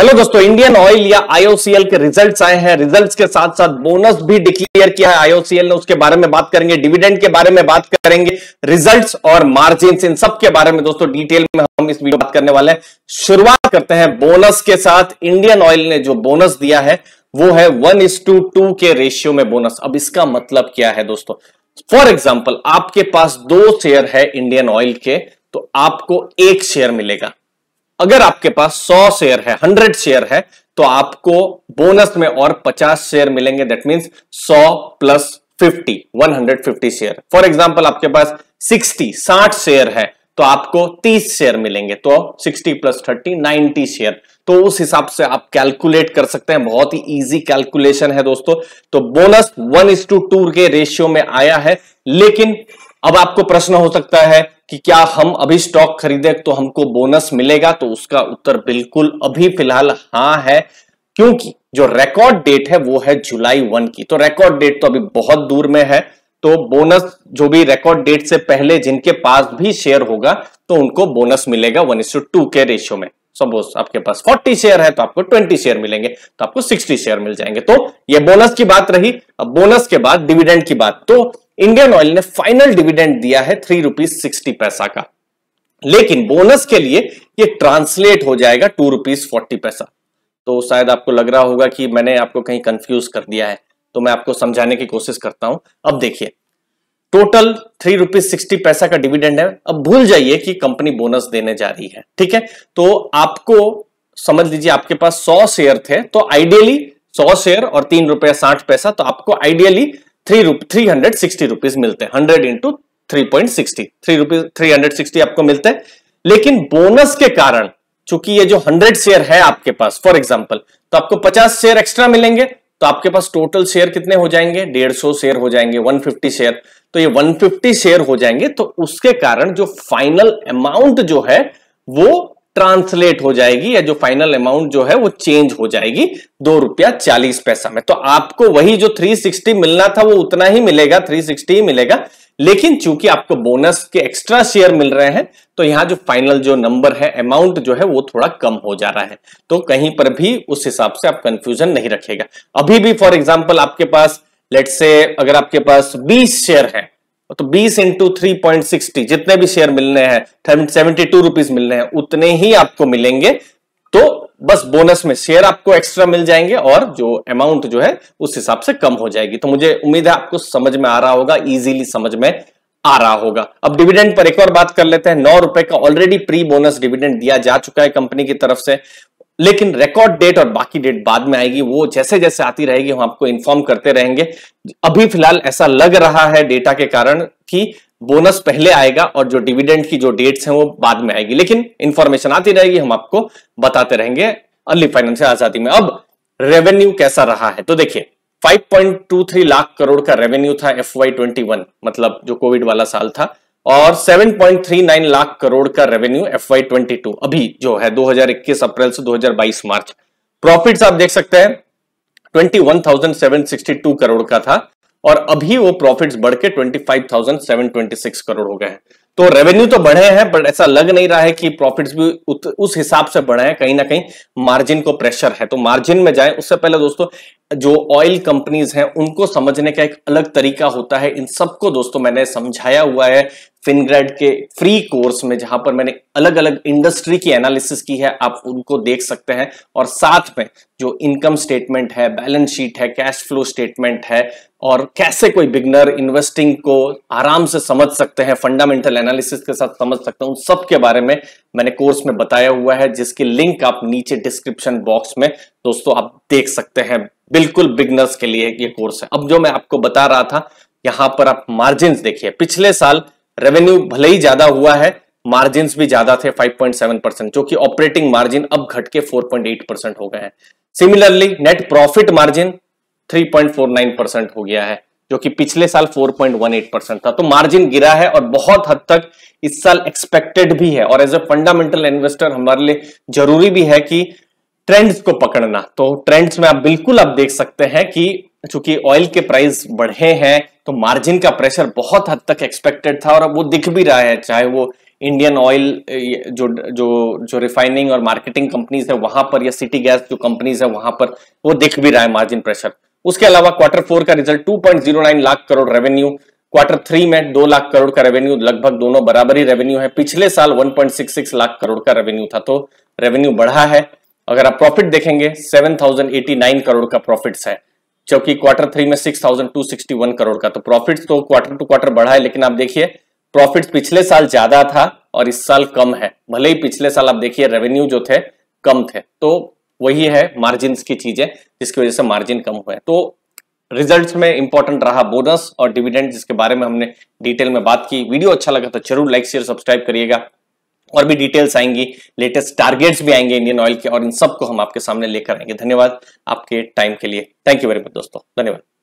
hello दोस्तों Indian oil या IOCL के रिजल्ट्स आए हैं रिजल्ट्स के साथ साथ बोनस भी डिक्लेयर किया है आईओसीएल ने उसके बारे में बात करेंगे डिविडेंड के बारे में बात करेंगे रिजल्ट्स और मार्जिन इन सब के बारे में दोस्तों डिटेल में हम इस वीडियो बात करने वाले हैं शुरुआत करते हैं बोनस के साथ इंडियन ऑयल ने जो बोनस दिया है वो है वन टू टू के रेशियो में बोनस अब इसका मतलब क्या है दोस्तों फॉर एग्जाम्पल आपके पास दो शेयर है इंडियन ऑयल के तो आपको एक शेयर मिलेगा अगर आपके पास 100 शेयर है 100 शेयर है तो आपको बोनस में और 50 शेयर मिलेंगे that mean 100 plus 50 150 share for example आपके पास 60 60 शेयर है तो आपको 30 शेयर मिलेंगे तो 60 प्लस 30 90 शेयर तो उस हिसाब से आप कैलकुलेट कर सकते हैं बहुत ही इजी कैलकुलेशन है दोस्तों तो bonus one is to two के रेशियो में आया है लेकिन अब आपको प्रश्न हो सकता है कि क्या हम अभी स्टॉक खरीदे तो हमको बोनस मिलेगा तो उसका उत्तर बिल्कुल अभी फिलहाल हाँ है क्योंकि जो रिकॉर्ड डेट है वो है जुलाई वन की तो रिकॉर्ड डेट तो अभी बहुत दूर में है तो बोनस जो भी रिकॉर्ड डेट से पहले जिनके पास भी शेयर होगा तो उनको बोनस मिलेगा वन के रेशियो में सपोज आपके पास 40 शेयर है तो आपको 20 शेयर मिलेंगे तो आपको 60 शेयर मिल जाएंगे तो ये बोनस की बात रही अब बोनस के बाद डिविडेंड की बात तो इंडियन ऑयल ने फाइनल डिविडेंड दिया है थ्री रुपीज सिक्सटी पैसा का लेकिन बोनस के लिए ये ट्रांसलेट हो जाएगा टू रुपीज फोर्टी पैसा तो शायद आपको लग रहा होगा कि मैंने आपको कहीं कंफ्यूज कर दिया है तो मैं आपको समझाने की कोशिश करता हूं अब देखिए टोटल थ्री रुपीज सिक्सटी पैसा का डिविडेंड है अब भूल जाइए कि कंपनी बोनस देने जा रही है ठीक है तो आपको समझ लीजिए आपके पास सौ शेयर थे तो आइडियली सौ शेयर और तीन रुपया साठ पैसा तो आपको ideally three rupee three hundred sixty rupees मिलते हैं hundred into three point sixty three rupees three hundred sixty आपको मिलते हैं लेकिन बोनस के कारण चूंकि ये जो हंड्रेड शेयर है आपके पास फॉर एग्जाम्पल तो आपको पचास शेयर एक्स्ट्रा मिलेंगे तो आपके पास टोटल शेयर कितने हो जाएंगे डेढ़ सौ शेयर हो जाएंगे वन फिफ्टी शेयर तो ये वन फिफ्टी शेयर हो जाएंगे तो उसके कारण जो फाइनल अमाउंट जो है वो ट्रांसलेट हो जाएगी या जो फाइनल अमाउंट जो है वो चेंज हो जाएगी दो रुपया चालीस पैसा में तो आपको वही जो 360 मिलना था वो उतना ही मिलेगा 360 ही मिलेगा लेकिन चूंकि आपको बोनस के एक्स्ट्रा शेयर मिल रहे हैं तो यहाँ जो फाइनल जो नंबर है अमाउंट जो है वो थोड़ा कम हो जा रहा है तो कहीं पर भी उस हिसाब से आप कंफ्यूजन नहीं रखेगा अभी भी फॉर एग्जाम्पल आपके पास लेट से अगर आपके पास बीस शेयर है तो 20 इंटू थ्री जितने भी शेयर मिलने हैं सेवेंटी टू रुपीज मिलने हैं उतने ही आपको मिलेंगे तो बस बोनस में शेयर आपको एक्स्ट्रा मिल जाएंगे और जो अमाउंट जो है उस हिसाब से कम हो जाएगी तो मुझे उम्मीद है आपको समझ में आ रहा होगा इजीली समझ में आ रहा होगा अब डिविडेंड पर एक और बात कर लेते हैं नौ रुपए का ऑलरेडी प्री बोनस डिविडेंड दिया जा चुका है कंपनी की तरफ से लेकिन रिकॉर्ड डेट और बाकी डेट बाद में आएगी वो जैसे जैसे आती रहेगी हम आपको इन्फॉर्म करते रहेंगे अभी फिलहाल ऐसा लग रहा है डेटा के कारण कि बोनस पहले आएगा और जो डिविडेंड की जो डेट्स हैं वो बाद में आएगी लेकिन इंफॉर्मेशन आती रहेगी हम आपको बताते रहेंगे अर्ली फाइनेंशियल आजादी में अब रेवेन्यू कैसा रहा है तो देखिए 5.23 लाख करोड़ का रेवेन्यू था एफ वाई मतलब जो कोविड वाला साल था और 7.39 लाख करोड़ का रेवेन्यू एफ वाई अभी जो है 2021 अप्रैल से 2022 मार्च प्रॉफिट्स आप देख सकते हैं 21,762 करोड़ का था और अभी वो प्रॉफिट्स बढ़ के 25,726 करोड़ हो गए हैं तो रेवेन्यू तो बढ़े हैं बट ऐसा लग नहीं रहा है कि प्रॉफिट्स भी उत, उस हिसाब से बढ़े हैं कहीं ना कहीं मार्जिन को प्रेशर है तो मार्जिन में जाए उससे पहले दोस्तों जो ऑयल कंपनीज हैं उनको समझने का एक अलग तरीका होता है इन सबको दोस्तों मैंने समझाया हुआ है फिनग्रेड के फ्री कोर्स में जहां पर मैंने अलग अलग इंडस्ट्री की एनालिसिस की है आप उनको देख सकते हैं और साथ में जो इनकम स्टेटमेंट है बैलेंस शीट है कैश फ्लो स्टेटमेंट है और कैसे कोई बिगनर इन्वेस्टिंग को आराम से समझ सकते हैं फंडामेंटल एनालिसिस के साथ समझ सकते हैं उन सब के बारे में मैंने कोर्स में बताया हुआ है जिसकी लिंक आप नीचे डिस्क्रिप्शन बॉक्स में दोस्तों आप देख सकते हैं बिल्कुल बिगनर्स के लिए ये कोर्स है अब जो मैं आपको बता रहा था यहां पर आप मार्जिन देखिए पिछले साल रेवेन्यू भले ही ज्यादा हुआ है मार्जिन भी ज्यादा थे 5.7 परसेंट जो कि ऑपरेटिंग मार्जिन अब घट के 4.8 परसेंट हो गए हैं similarly net profit margin 3.49 percent हो गया है जो कि पिछले साल 4.18 परसेंट था तो मार्जिन गिरा है और बहुत हद तक इस साल एक्सपेक्टेड भी है और एज ए फंडामेंटल इन्वेस्टर हमारे लिए जरूरी भी है कि ट्रेंड्स को पकड़ना तो ट्रेंड्स में आप बिल्कुल आप देख सकते हैं कि चूंकि ऑयल के प्राइस बढ़े हैं तो मार्जिन का प्रेशर बहुत हद तक एक्सपेक्टेड था और अब वो दिख भी रहा है चाहे वो इंडियन ऑयल जो जो जो रिफाइनिंग और मार्केटिंग कंपनीज है वहां पर या सिटी गैस जो कंपनीज है वहां पर वो दिख भी रहा है मार्जिन प्रेशर उसके अलावा क्वार्टर फोर का result 2.09 lakh crore revenue quarter three में दो लाख करोड़ का रेवेन्यू लगभग दोनों बराबर ही रेवेन्यू है पिछले साल 1.66 लाख करोड़ का रेवेन्यू था तो रेवेन्यू बढ़ा है अगर आप प्रॉफिट देखेंगे 7089 करोड़ का प्रॉफिट्स है जबकि क्वार्टर थ्री में 6261 करोड़ का तो प्रॉफिट तो क्वार्टर टू क्वार्टर बढ़ा है लेकिन आप देखिए प्रॉफिट पिछले साल ज्यादा था और इस साल कम है भले ही पिछले साल आप देखिए रेवेन्यू जो थे कम थे तो वही है मार्जिन की चीजें जिसकी वजह से मार्जिन कम हुआ है तो रिजल्ट्स में इंपॉर्टेंट रहा बोनस और डिविडेंड जिसके बारे में हमने डिटेल में बात की वीडियो अच्छा लगा तो जरूर लाइक शेयर सब्सक्राइब करिएगा और भी डिटेल्स आएंगी लेटेस्ट टारगेट्स भी आएंगे इंडियन ऑयल के और इन सबको हम आपके सामने लेकर आएंगे धन्यवाद आपके टाइम के लिए थैंक यू वेरी मच दोस्तों धन्यवाद